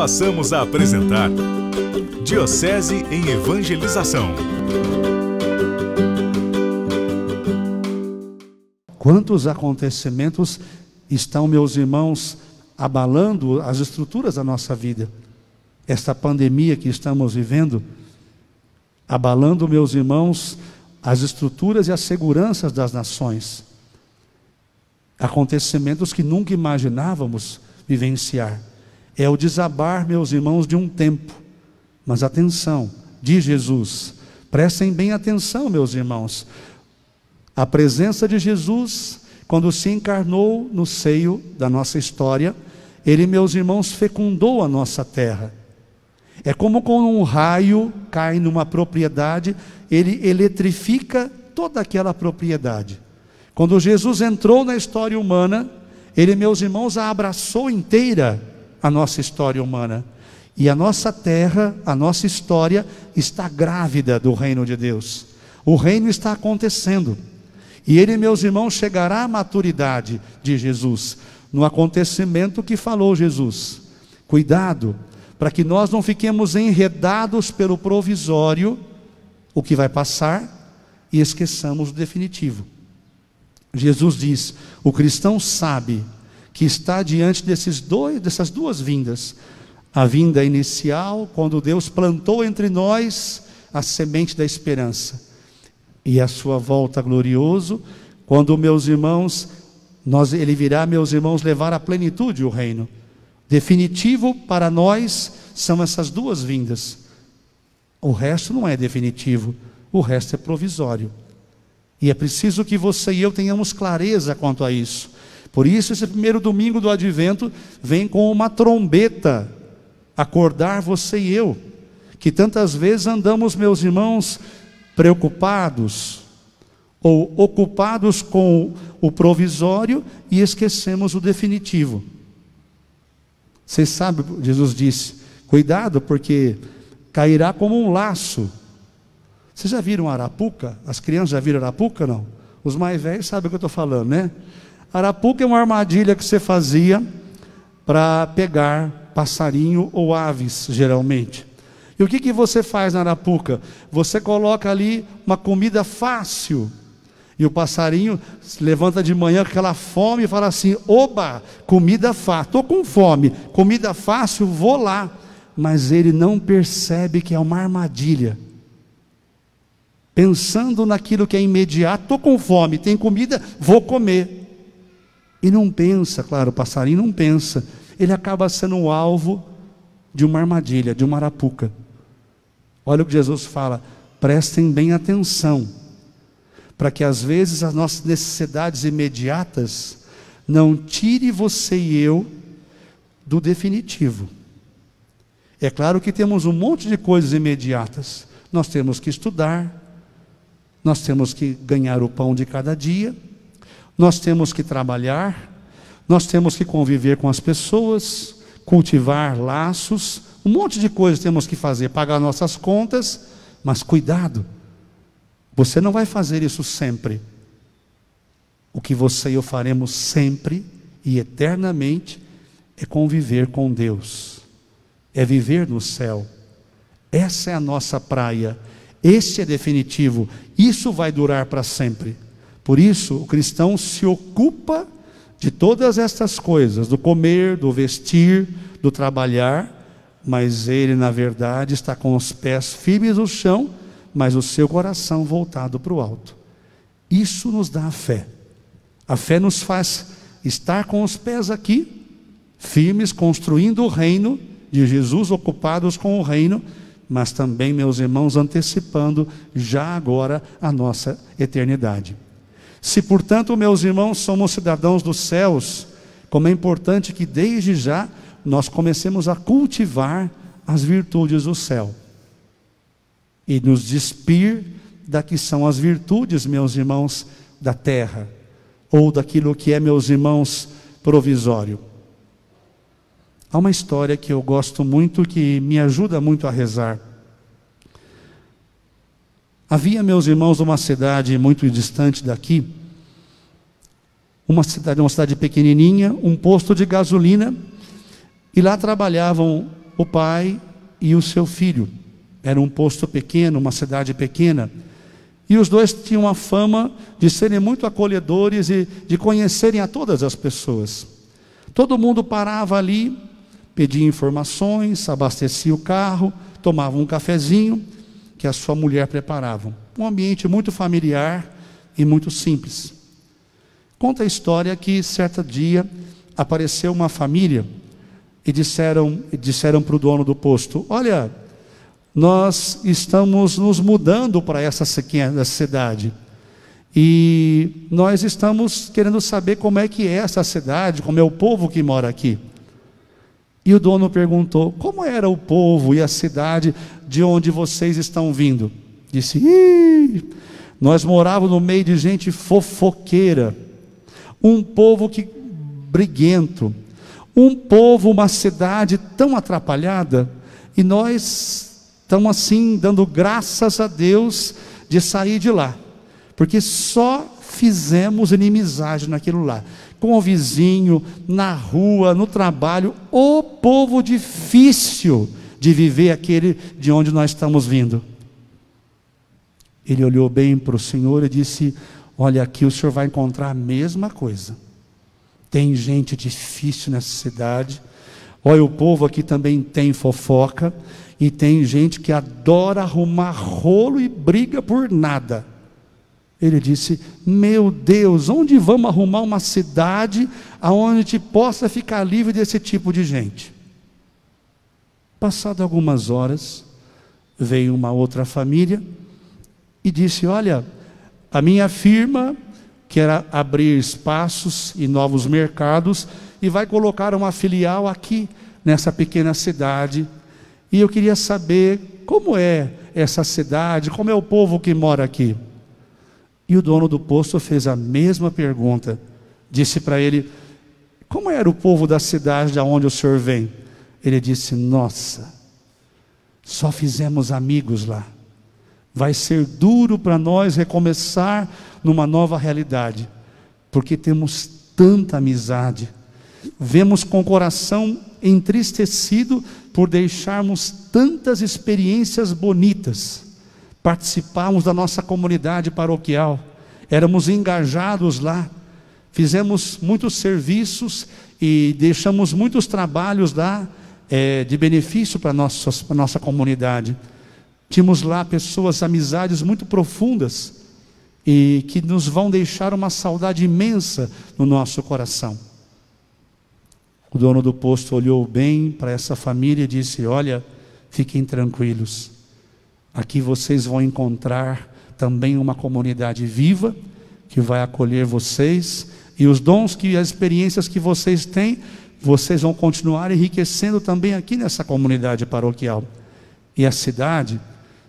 passamos a apresentar Diocese em Evangelização. Quantos acontecimentos estão, meus irmãos, abalando as estruturas da nossa vida? Esta pandemia que estamos vivendo, abalando, meus irmãos, as estruturas e as seguranças das nações. Acontecimentos que nunca imaginávamos vivenciar. É o desabar, meus irmãos, de um tempo. Mas atenção, diz Jesus, prestem bem atenção, meus irmãos. A presença de Jesus, quando se encarnou no seio da nossa história, ele, meus irmãos, fecundou a nossa terra. É como quando um raio cai numa propriedade, ele eletrifica toda aquela propriedade. Quando Jesus entrou na história humana, ele, meus irmãos, a abraçou inteira a nossa história humana. E a nossa terra, a nossa história está grávida do reino de Deus. O reino está acontecendo. E ele, meus irmãos, chegará à maturidade de Jesus, no acontecimento que falou Jesus. Cuidado, para que nós não fiquemos enredados pelo provisório, o que vai passar, e esqueçamos o definitivo. Jesus diz: o cristão sabe que está diante desses dois, dessas duas vindas. A vinda inicial, quando Deus plantou entre nós a semente da esperança, e a sua volta glorioso, quando meus irmãos, nós, ele virá, meus irmãos, levar à plenitude o reino. Definitivo para nós são essas duas vindas. O resto não é definitivo, o resto é provisório. E é preciso que você e eu tenhamos clareza quanto a isso. Por isso, esse primeiro domingo do advento vem com uma trombeta acordar você e eu, que tantas vezes andamos, meus irmãos, preocupados ou ocupados com o provisório e esquecemos o definitivo. Vocês sabem, Jesus disse: cuidado, porque cairá como um laço. Vocês já viram arapuca? As crianças já viram arapuca? Não? Os mais velhos sabem o que eu estou falando, né? Arapuca é uma armadilha que você fazia para pegar passarinho ou aves, geralmente. E o que, que você faz na arapuca? Você coloca ali uma comida fácil. E o passarinho se levanta de manhã com aquela fome e fala assim: oba, comida fácil, estou com fome, comida fácil, vou lá. Mas ele não percebe que é uma armadilha. Pensando naquilo que é imediato, estou com fome, tem comida, vou comer. E não pensa, claro, o passarinho não pensa. Ele acaba sendo o alvo de uma armadilha, de uma arapuca. Olha o que Jesus fala: prestem bem atenção, para que às vezes as nossas necessidades imediatas não tire você e eu do definitivo. É claro que temos um monte de coisas imediatas. Nós temos que estudar, nós temos que ganhar o pão de cada dia, nós temos que trabalhar, nós temos que conviver com as pessoas, cultivar laços, um monte de coisas temos que fazer, pagar nossas contas, mas cuidado, você não vai fazer isso sempre. O que você e eu faremos sempre e eternamente é conviver com Deus, é viver no céu. Essa é a nossa praia, esse é definitivo, isso vai durar para sempre. Por isso, o cristão se ocupa de todas estas coisas, do comer, do vestir, do trabalhar, mas ele, na verdade, está com os pés firmes no chão, mas o seu coração voltado para o alto. Isso nos dá a fé. A fé nos faz estar com os pés aqui, firmes, construindo o reino de Jesus, ocupados com o reino, mas também, meus irmãos, antecipando já agora a nossa eternidade. Se, portanto, meus irmãos, somos cidadãos dos céus, como é importante que desde já nós comecemos a cultivar as virtudes do céu e nos despir da que são as virtudes, meus irmãos, da terra ou daquilo que é, meus irmãos, provisório. Há uma história que eu gosto muito que me ajuda muito a rezar. Havia, meus irmãos, uma cidade muito distante daqui, uma cidade, uma cidade pequenininha, um posto de gasolina, e lá trabalhavam o pai e o seu filho. Era um posto pequeno, uma cidade pequena. E os dois tinham a fama de serem muito acolhedores e de conhecerem a todas as pessoas. Todo mundo parava ali, pedia informações, abastecia o carro, tomava um cafezinho que a sua mulher preparavam. Um ambiente muito familiar e muito simples. Conta a história que certa dia apareceu uma família e disseram disseram para o dono do posto: "Olha, nós estamos nos mudando para essa cidade. E nós estamos querendo saber como é que é essa cidade, como é o povo que mora aqui. E o dono perguntou: como era o povo e a cidade? de onde vocês estão vindo. Disse: Ih! Nós morávamos no meio de gente fofoqueira, um povo que briguento, um povo, uma cidade tão atrapalhada, e nós estamos assim dando graças a Deus de sair de lá, porque só fizemos inimizade naquilo lá, com o vizinho, na rua, no trabalho, o povo difícil de viver aquele de onde nós estamos vindo. Ele olhou bem para o Senhor e disse: Olha, aqui o Senhor vai encontrar a mesma coisa. Tem gente difícil nessa cidade. Olha, o povo aqui também tem fofoca. E tem gente que adora arrumar rolo e briga por nada. Ele disse: Meu Deus, onde vamos arrumar uma cidade aonde te possa ficar livre desse tipo de gente? Passado algumas horas, veio uma outra família e disse: Olha, a minha firma quer abrir espaços e novos mercados e vai colocar uma filial aqui, nessa pequena cidade. E eu queria saber como é essa cidade, como é o povo que mora aqui. E o dono do posto fez a mesma pergunta. Disse para ele: Como era o povo da cidade de onde o senhor vem? Ele disse: Nossa, só fizemos amigos lá. Vai ser duro para nós recomeçar numa nova realidade, porque temos tanta amizade. Vemos com o coração entristecido por deixarmos tantas experiências bonitas. Participamos da nossa comunidade paroquial, éramos engajados lá, fizemos muitos serviços e deixamos muitos trabalhos lá, é, de benefício para a nossa, nossa comunidade. Tínhamos lá pessoas, amizades muito profundas e que nos vão deixar uma saudade imensa no nosso coração. O dono do posto olhou bem para essa família e disse: Olha, fiquem tranquilos, aqui vocês vão encontrar também uma comunidade viva que vai acolher vocês e os dons que as experiências que vocês têm vocês vão continuar enriquecendo também aqui nessa comunidade paroquial. E a cidade,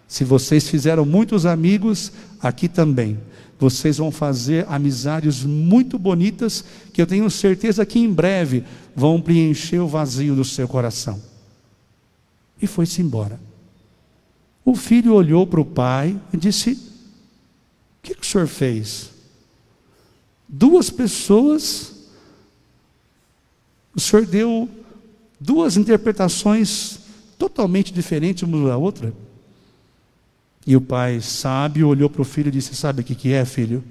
se vocês fizeram muitos amigos, aqui também. Vocês vão fazer amizades muito bonitas, que eu tenho certeza que em breve vão preencher o vazio do seu coração. E foi-se embora. O filho olhou para o pai e disse: O que, que o senhor fez? Duas pessoas o senhor deu duas interpretações totalmente diferentes uma da outra. E o pai sábio olhou para o filho e disse: Sabe o que, que é, filho?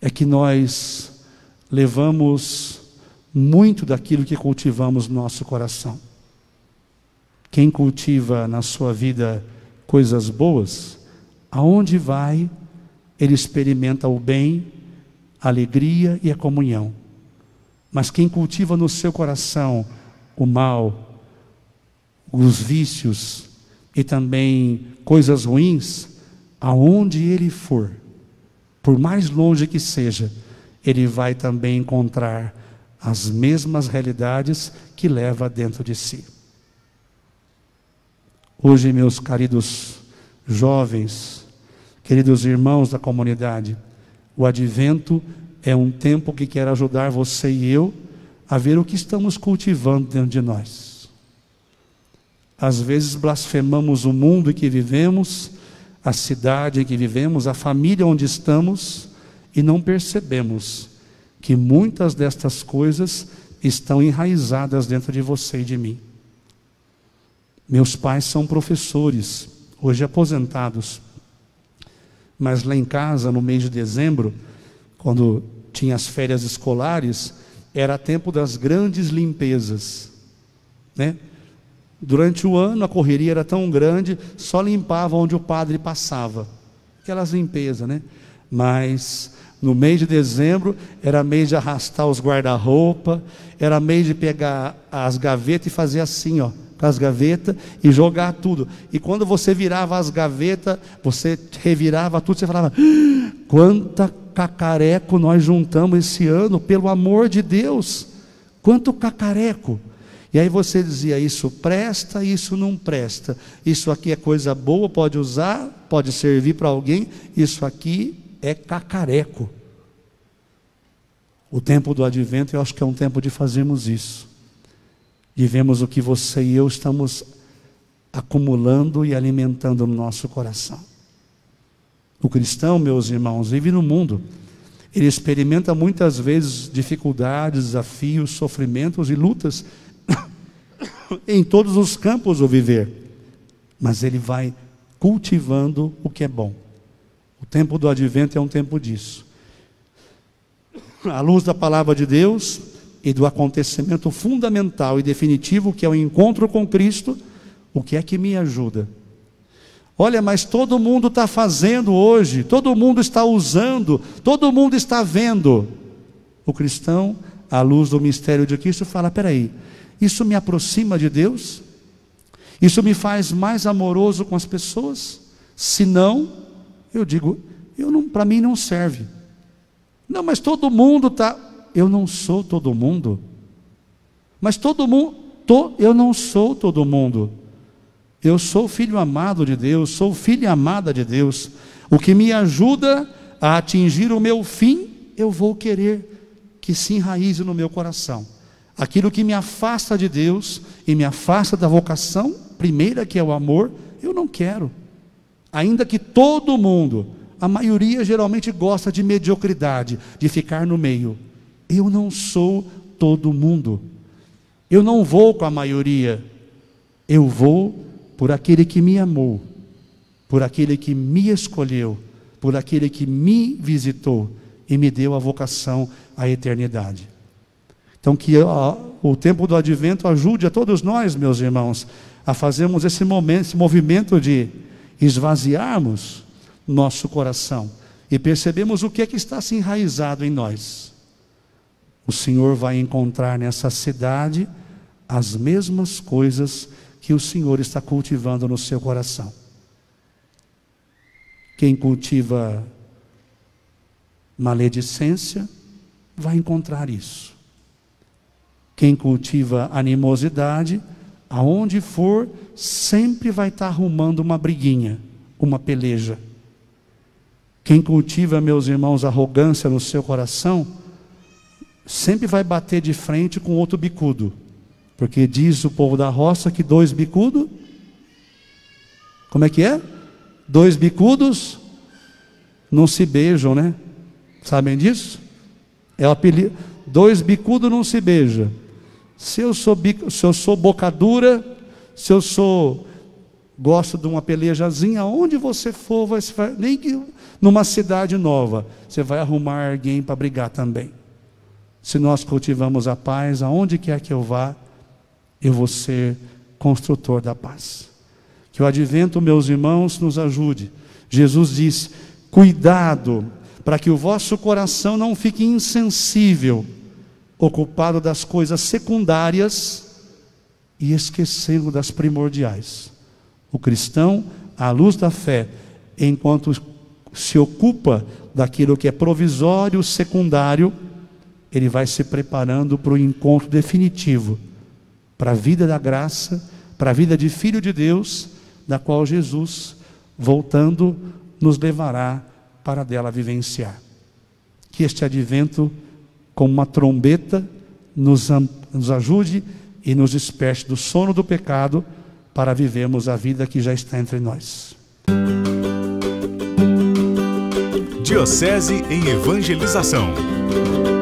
É que nós levamos muito daquilo que cultivamos no nosso coração. Quem cultiva na sua vida coisas boas, aonde vai, ele experimenta o bem, a alegria e a comunhão. Mas quem cultiva no seu coração o mal, os vícios e também coisas ruins, aonde ele for, por mais longe que seja, ele vai também encontrar as mesmas realidades que leva dentro de si. Hoje, meus queridos jovens, queridos irmãos da comunidade, o advento é um tempo que quer ajudar você e eu a ver o que estamos cultivando dentro de nós. Às vezes blasfemamos o mundo em que vivemos, a cidade em que vivemos, a família onde estamos e não percebemos que muitas destas coisas estão enraizadas dentro de você e de mim. Meus pais são professores, hoje aposentados. Mas lá em casa, no mês de dezembro, quando tinha as férias escolares, era tempo das grandes limpezas. Né? Durante o ano a correria era tão grande, só limpava onde o padre passava. Aquelas limpezas, né? Mas no mês de dezembro era mês de arrastar os guarda-roupa, era mês de pegar as gavetas e fazer assim, ó, com as gavetas e jogar tudo. E quando você virava as gavetas, você revirava tudo, você falava: ah, quanta quanta cacareco nós juntamos esse ano, pelo amor de Deus? Quanto cacareco? E aí você dizia: isso presta, isso não presta. Isso aqui é coisa boa, pode usar, pode servir para alguém. Isso aqui é cacareco. O tempo do advento, eu acho que é um tempo de fazermos isso. De vermos o que você e eu estamos acumulando e alimentando no nosso coração. O cristão, meus irmãos, vive no mundo. Ele experimenta muitas vezes dificuldades, desafios, sofrimentos e lutas em todos os campos do viver. Mas ele vai cultivando o que é bom. O tempo do advento é um tempo disso. À luz da palavra de Deus e do acontecimento fundamental e definitivo que é o encontro com Cristo, o que é que me ajuda Olha, mas todo mundo está fazendo hoje, todo mundo está usando, todo mundo está vendo. O cristão, à luz do mistério de Cristo, fala: peraí, isso me aproxima de Deus? Isso me faz mais amoroso com as pessoas? Se não, eu digo: eu não, para mim não serve. Não, mas todo mundo está. Eu não sou todo mundo. Mas todo mundo, tô, eu não sou todo mundo. Eu sou filho amado de Deus, sou filha amada de Deus. O que me ajuda a atingir o meu fim, eu vou querer que se enraize no meu coração. Aquilo que me afasta de Deus e me afasta da vocação, primeira que é o amor, eu não quero. Ainda que todo mundo, a maioria geralmente gosta de mediocridade, de ficar no meio. Eu não sou todo mundo. Eu não vou com a maioria. Eu vou por aquele que me amou, por aquele que me escolheu, por aquele que me visitou e me deu a vocação à eternidade. Então, que o tempo do advento ajude a todos nós, meus irmãos, a fazermos esse momento, esse movimento de esvaziarmos nosso coração e percebemos o que é que está se enraizado em nós. O Senhor vai encontrar nessa cidade as mesmas coisas que que o Senhor está cultivando no seu coração. Quem cultiva maledicência vai encontrar isso. Quem cultiva animosidade, aonde for, sempre vai estar arrumando uma briguinha, uma peleja. Quem cultiva, meus irmãos, arrogância no seu coração, sempre vai bater de frente com outro bicudo. Porque diz o povo da roça que dois bicudos, como é que é? Dois bicudos não se beijam, né? Sabem disso? É o apelido. Dois bicudos não se beija. Se eu sou bico, se eu sou bocadura, se eu sou gosto de uma pelejazinha, onde você for, você vai, nem que numa cidade nova, você vai arrumar alguém para brigar também. Se nós cultivamos a paz, aonde quer que eu vá, eu vou ser construtor da paz. Que o advento, meus irmãos, nos ajude. Jesus diz: cuidado, para que o vosso coração não fique insensível, ocupado das coisas secundárias e esquecendo das primordiais. O cristão, à luz da fé, enquanto se ocupa daquilo que é provisório, secundário, ele vai se preparando para o encontro definitivo para a vida da graça, para a vida de filho de Deus, da qual Jesus, voltando, nos levará para dela vivenciar. Que este advento, como uma trombeta, nos, nos ajude e nos desperte do sono do pecado para vivermos a vida que já está entre nós. Diocese em Evangelização.